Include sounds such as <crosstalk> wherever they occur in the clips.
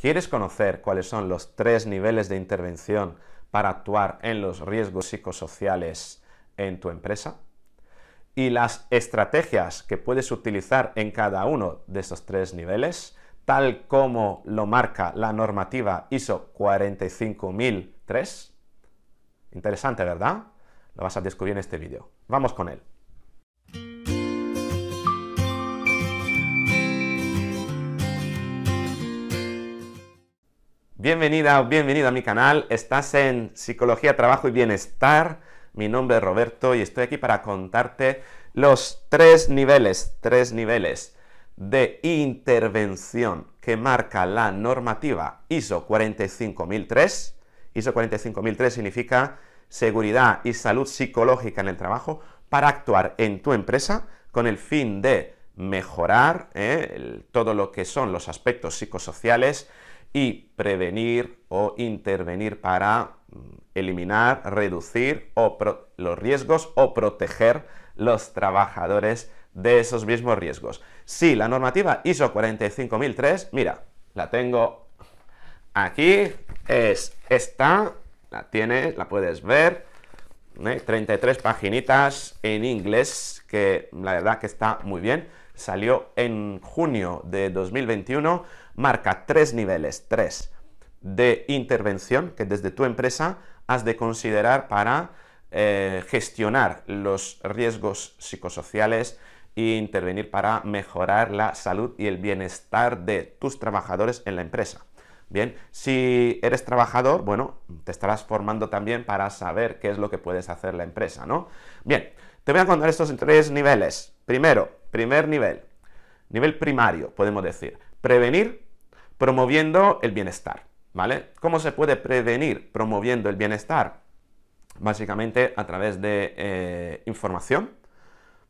¿Quieres conocer cuáles son los tres niveles de intervención para actuar en los riesgos psicosociales en tu empresa? Y las estrategias que puedes utilizar en cada uno de esos tres niveles, tal como lo marca la normativa ISO 45003. Interesante, ¿verdad? Lo vas a descubrir en este vídeo. Vamos con él. Bienvenida o bienvenido a mi canal. Estás en Psicología, Trabajo y Bienestar. Mi nombre es Roberto y estoy aquí para contarte los tres niveles, tres niveles de intervención que marca la normativa ISO 45003. ISO 45003 significa seguridad y salud psicológica en el trabajo para actuar en tu empresa con el fin de mejorar eh, todo lo que son los aspectos psicosociales y prevenir o intervenir para mm, eliminar, reducir o los riesgos o proteger los trabajadores de esos mismos riesgos. Si sí, la normativa ISO 45003, mira, la tengo aquí, es esta, la tienes, la puedes ver, 33 ¿eh? paginitas en inglés, que la verdad que está muy bien, salió en junio de 2021, marca tres niveles, tres, de intervención que desde tu empresa has de considerar para eh, gestionar los riesgos psicosociales e intervenir para mejorar la salud y el bienestar de tus trabajadores en la empresa. Bien, si eres trabajador, bueno, te estarás formando también para saber qué es lo que puedes hacer la empresa, ¿no? Bien, te voy a contar estos tres niveles. Primero, primer nivel, nivel primario, podemos decir, prevenir promoviendo el bienestar, ¿vale? ¿Cómo se puede prevenir promoviendo el bienestar? Básicamente a través de eh, información,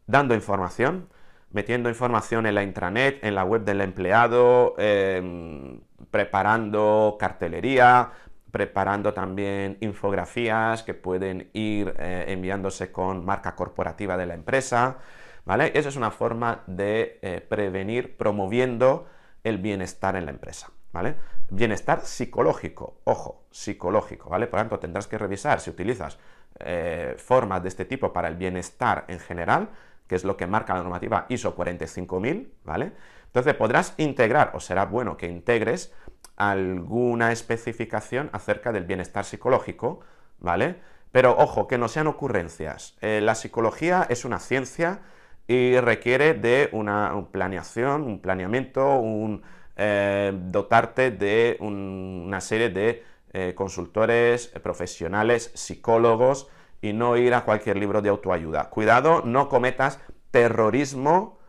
dando información, metiendo información en la intranet, en la web del empleado, em, preparando cartelería, preparando también infografías que pueden ir eh, enviándose con marca corporativa de la empresa, ¿vale? Esa es una forma de eh, prevenir promoviendo el bienestar en la empresa. ¿Vale? Bienestar psicológico, ojo, psicológico, ¿vale? Por tanto, tendrás que revisar si utilizas eh, formas de este tipo para el bienestar en general, que es lo que marca la normativa ISO 45000, ¿vale? Entonces podrás integrar, o será bueno que integres alguna especificación acerca del bienestar psicológico, ¿vale? Pero ojo, que no sean ocurrencias. Eh, la psicología es una ciencia y requiere de una planeación, un planeamiento, un eh, dotarte de una serie de eh, consultores eh, profesionales, psicólogos y no ir a cualquier libro de autoayuda. Cuidado, no cometas terrorismo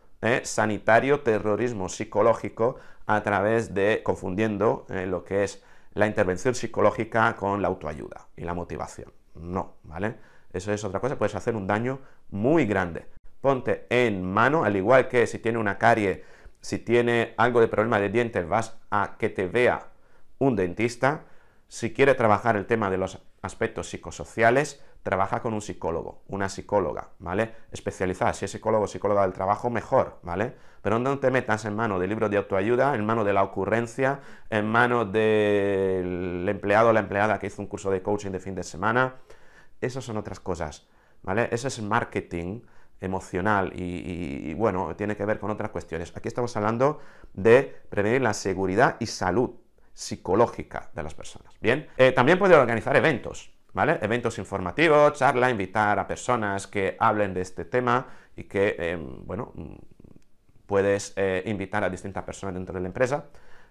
sanitario, terrorismo psicológico a través de confundiendo lo que es la intervención psicológica con la autoayuda y la motivación. No, ¿vale? Eso es otra cosa, puedes hacer un daño muy grande ponte en mano, al igual que si tiene una carie, si tiene algo de problema de dientes, vas a que te vea un dentista. Si quiere trabajar el tema de los aspectos psicosociales, trabaja con un psicólogo, una psicóloga, ¿vale? Especializada, si es psicólogo o psicóloga del trabajo, mejor, ¿vale? Pero no te metas en mano del libro de autoayuda, en mano de la ocurrencia, en mano del empleado o la empleada que hizo un curso de coaching de fin de semana. Esas son otras cosas, ¿vale? Ese es marketing emocional y, bueno, tiene que ver con otras cuestiones. Aquí estamos hablando de prevenir la seguridad y salud psicológica de las personas. Bien, eh, también puede organizar eventos, ¿vale? Eventos informativos, charla, invitar a personas que hablen de este tema y que, eh, bueno, puedes eh, invitar a distintas personas dentro de la empresa.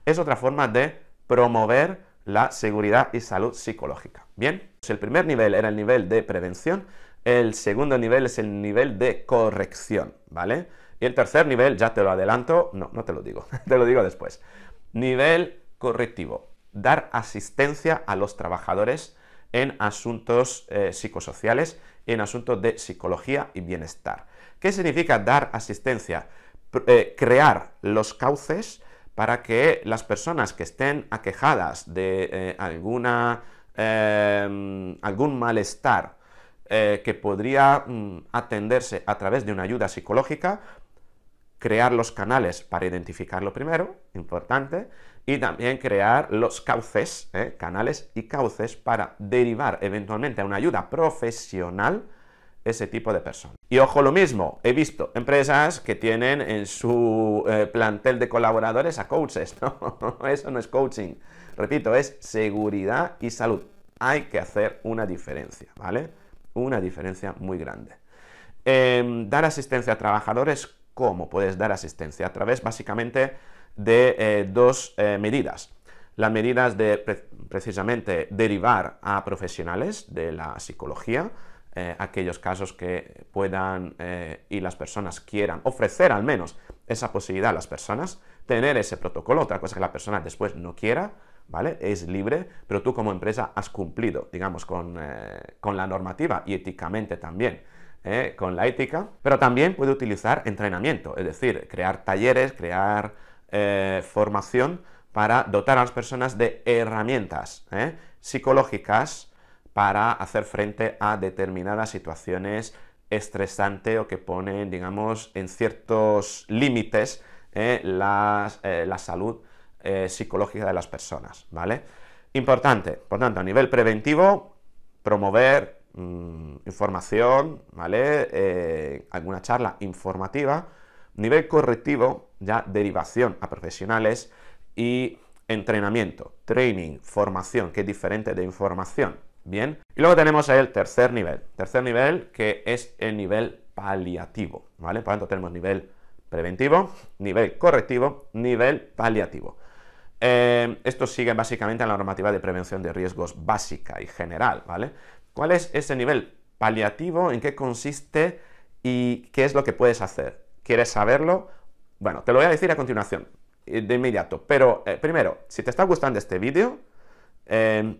Es otra forma de promover la seguridad y salud psicológica. Bien, si el primer nivel era el nivel de prevención, el segundo nivel es el nivel de corrección, ¿vale? Y el tercer nivel, ya te lo adelanto, no, no te lo digo, <laughs> te lo digo después. Nivel correctivo, dar asistencia a los trabajadores en asuntos eh, psicosociales, en asuntos de psicología y bienestar. ¿Qué significa dar asistencia? Eh, crear los cauces para que las personas que estén aquejadas de eh, alguna, em, algún malestar eh, que podría mm, atenderse a través de una ayuda psicológica, crear los canales para identificarlo primero, importante, y también crear los cauces, eh, canales y cauces para derivar eventualmente a una ayuda profesional ese tipo de personas. Y ojo lo mismo, he visto empresas que tienen en su eh, plantel de colaboradores a coaches, <laughs> eso no es coaching, repito, es seguridad y salud. Hay que hacer una diferencia, ¿vale? Una diferencia muy grande. Em, dar asistencia a trabajadores, ¿cómo puedes dar asistencia? A través básicamente de eh, dos eh, medidas. Las medidas de precisamente derivar a profesionales de la psicología, eh, aquellos casos que puedan y las personas quieran ofrecer al menos esa posibilidad a las personas, tener ese protocolo, otra cosa que la persona después no quiera, ¿vale? Es libre, pero tú como empresa has cumplido, digamos, con, eh, la normativa y éticamente también. ¿eh? con la ética, pero también puede utilizar entrenamiento, es decir, crear talleres, crear eh, formación para dotar a las personas de herramientas psicológicas para hacer frente a determinadas situaciones estresantes o que ponen, digamos, en ciertos límites la salud eh, psicológica de las personas, ¿vale? Importante, por tanto, a nivel preventivo, promover mm, información, ¿vale? Eh, alguna charla informativa. Nivel correctivo, ya derivación a profesionales y entrenamiento, training, formación, que es diferente de información, ¿bien? Y luego tenemos el tercer nivel, tercer nivel que es el nivel paliativo, ¿vale? Por tanto, tenemos nivel preventivo, nivel correctivo, nivel paliativo. Em, esto sigue básicamente a la normativa de prevención de riesgos básica y general, ¿vale? ¿Cuál es ese nivel paliativo? ¿En qué consiste? ¿Y qué es lo que puedes hacer? ¿Quieres saberlo? Bueno, te lo voy a decir a continuación, eh, de inmediato. Pero eh, primero, si te está gustando este vídeo em,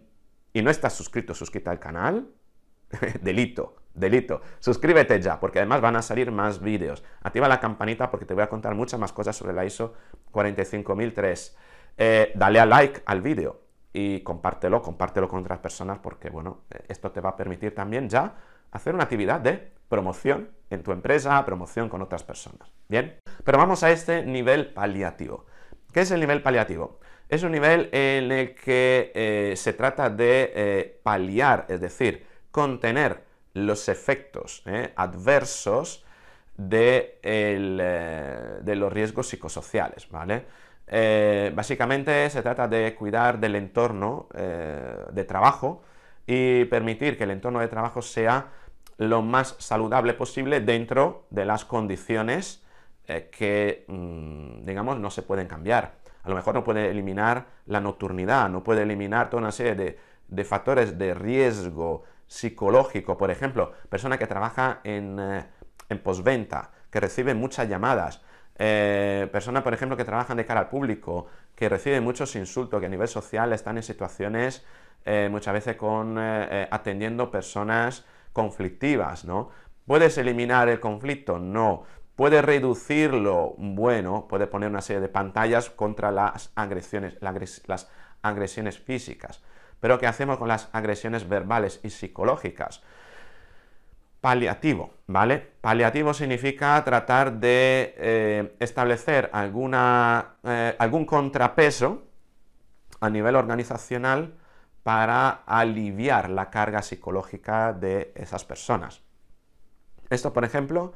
y no estás suscrito, suscríbete al canal, <laughs> delito, delito. Suscríbete ya, porque además van a salir más vídeos. Activa la campanita porque te voy a contar muchas más cosas sobre la ISO 45003. Eh, dale a like al vídeo y compártelo, compártelo con otras personas porque, bueno, eh, esto te va a permitir también ya hacer una actividad de promoción en tu empresa, promoción con otras personas. Bien, pero vamos a este nivel paliativo. ¿Qué es el nivel paliativo? Es un nivel en el que eh, se trata de paliar, es decir, contener los efectos adversos de, de los riesgos psicosociales, ¿vale? Eh, básicamente se trata de cuidar del entorno eh, de trabajo y permitir que el entorno de trabajo sea lo más saludable posible dentro de las condiciones eh, que, mm, digamos, no se pueden cambiar. A lo mejor no puede eliminar la nocturnidad, no puede eliminar toda una serie de, factores de riesgo psicológico, por ejemplo, persona que trabaja en, en postventa, que recibe muchas llamadas, eh, personas, por ejemplo, que trabajan de cara al público, que reciben muchos insultos, que a nivel social están en situaciones eh, muchas veces con, eh, atendiendo personas conflictivas, ¿no? ¿Puedes eliminar el conflicto? No. ¿Puedes reducirlo? Bueno, puede poner una serie de pantallas contra las agresiones, las agresiones físicas. Pero ¿qué hacemos con las agresiones verbales y psicológicas? paliativo, ¿vale? Paliativo significa tratar de eh, establecer alguna, eh, algún contrapeso a nivel organizacional para aliviar la carga psicológica de esas personas. Esto, por ejemplo,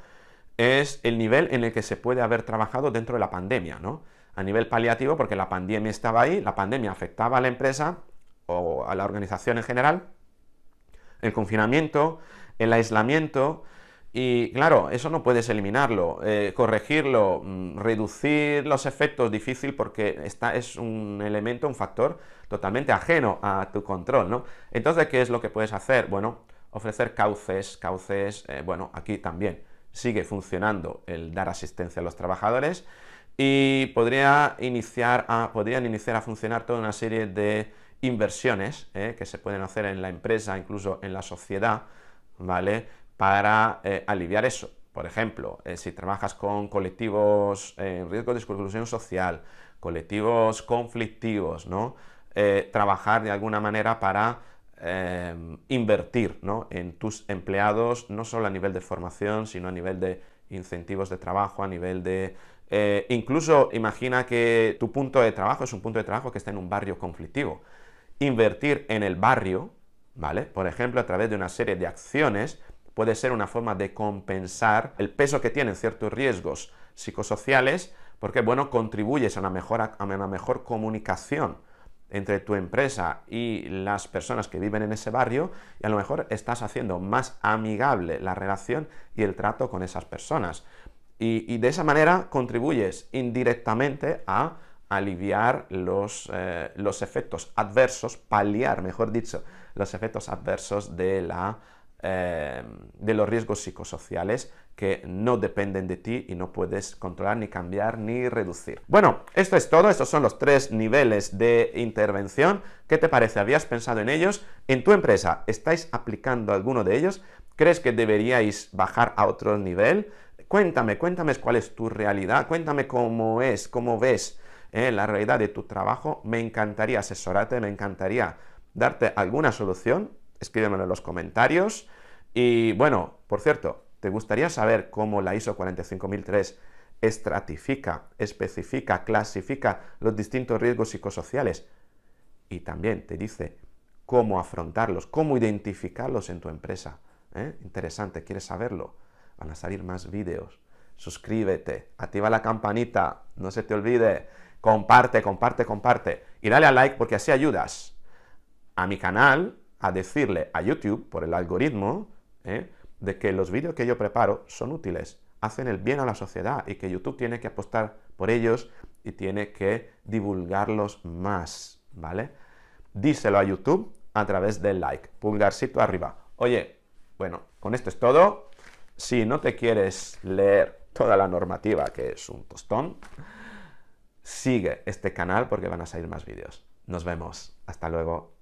es el nivel en el que se puede haber trabajado dentro de la pandemia, ¿no? A nivel paliativo, porque la pandemia estaba ahí, la pandemia afectaba a la empresa o a la organización en general, el confinamiento, el aislamiento. Y claro, eso no puedes eliminarlo, eh, corregirlo, mm, reducir los efectos, difícil porque está es un elemento, un factor totalmente ajeno a tu control, ¿no? Entonces, ¿qué es lo que puedes hacer? Bueno, ofrecer cauces, cauces, eh, bueno, aquí también sigue funcionando el dar asistencia a los trabajadores y podría podrían iniciar a funcionar toda una serie de inversiones eh, que se pueden hacer en la empresa, incluso en la sociedad, ¿vale? Para eh, aliviar eso. Por ejemplo, eh, si trabajas con colectivos en riesgo de exclusión social, colectivos conflictivos, ¿no? Eh, trabajar de alguna manera para invertir ¿no? en tus empleados, no solo a nivel de formación, sino a nivel de incentivos de trabajo, a nivel de incluso imagina que tu punto de trabajo es un punto de trabajo que está en un barrio conflictivo. Invertir en el barrio por ejemplo, a través de una serie de acciones puede ser una forma de compensar el peso que tienen ciertos riesgos psicosociales, porque, bueno, contribuyes a una mejor, comunicación entre tu empresa y las personas que viven en ese barrio y a lo mejor estás haciendo más amigable la relación y el trato con esas personas. Y, de esa manera contribuyes indirectamente a aliviar los eh, efectos adversos, paliar, mejor dicho, los efectos adversos de, la, eh, los riesgos psicosociales que no dependen de ti y no puedes controlar, ni cambiar, ni reducir. Bueno, esto es todo, estos son los tres niveles de intervención. ¿Qué te parece? ¿Habías pensado en ellos? ¿En tu empresa estáis aplicando alguno de ellos? ¿Crees que deberíais bajar a otro nivel? Cuéntame, cuéntame cuál es tu realidad, cuéntame cómo es, cómo ves eh, la realidad de tu trabajo. Me encantaría asesorarte, me encantaría darte alguna solución, escríbemelo en los comentarios. Y bueno, por cierto, ¿te gustaría saber cómo la ISO 45003 estratifica, especifica, clasifica los distintos riesgos psicosociales? Y también te dice cómo afrontarlos, cómo identificarlos en tu empresa. ¿eh? Interesante, ¿quieres saberlo? Van a salir más vídeos. Suscríbete, activa la campanita, no se te olvide, comparte, comparte, comparte y dale a like porque así ayudas a mi canal a decirle a YouTube, por el algoritmo, ¿eh? de que los vídeos que yo preparo son útiles, hacen el bien a la sociedad y que YouTube tiene que apostar por ellos y tiene que divulgarlos más, ¿vale? Díselo a YouTube a través del like, pulgarcito arriba. Oye, bueno, con esto es todo. Si no te quieres leer toda la normativa, que es un tostón, sigue este canal porque van a salir más vídeos. Nos vemos. Hasta luego.